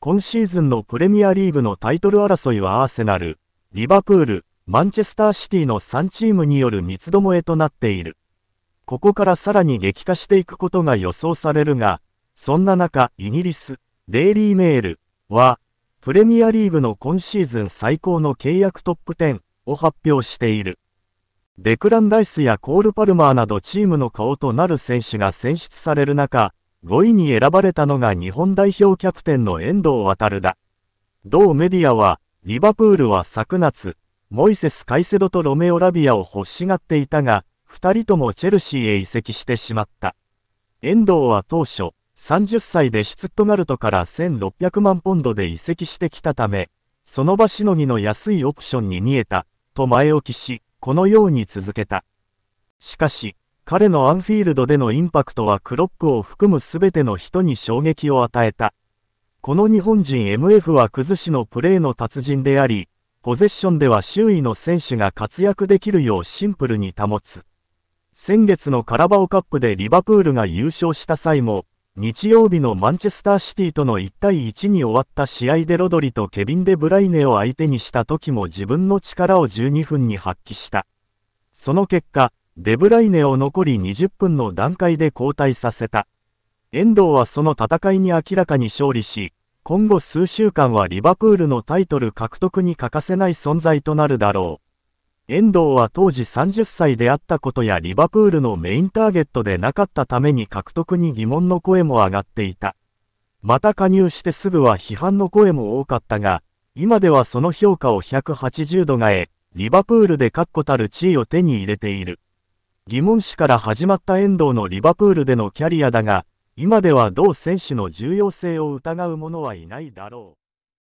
今シーズンのプレミアリーグのタイトル争いはアーセナル、リバプール、マンチェスターシティの3チームによる三つどもえとなっている。ここからさらに激化していくことが予想されるが、そんな中、イギリス、デイリーメールは、プレミアリーグの今シーズン最高の契約トップ10を発表している。デクラン・ライスやコール・パルマーなどチームの顔となる選手が選出される中、5位に選ばれたのが日本代表キャプテンの遠藤航だ。同メディアは、リバプールは昨夏、モイセス・カイセドとロメオ・ラビアを欲しがっていたが、2人ともチェルシーへ移籍してしまった。遠藤は当初、30歳でシュツットガルトから1600万ポンドで移籍してきたため、その場しのぎの安いオプションに見えた、と前置きし、このように続けた。しかし、彼のアンフィールドでのインパクトはクロップを含む全ての人に衝撃を与えた。この日本人 MF は崩しのプレーの達人であり、ポゼッションでは周囲の選手が活躍できるようシンプルに保つ。先月のカラバオカップでリバプールが優勝した際も、日曜日のマンチェスターシティとの1対1に終わった試合でロドリとケビン・デ・ブライネを相手にした時も自分の力を12分に発揮した。その結果、デブライネを残り20分の段階で交代させた。遠藤はその戦いに明らかに勝利し、今後数週間はリバプールのタイトル獲得に欠かせない存在となるだろう。遠藤は当時30歳であったことやリバプールのメインターゲットでなかったために獲得に疑問の声も上がっていた。また加入してすぐは批判の声も多かったが、今ではその評価を180度替え、リバプールで確固たる地位を手に入れている。疑問視から始まった遠藤のリバプールでのキャリアだが、今では同選手の重要性を疑う者はいないだろう。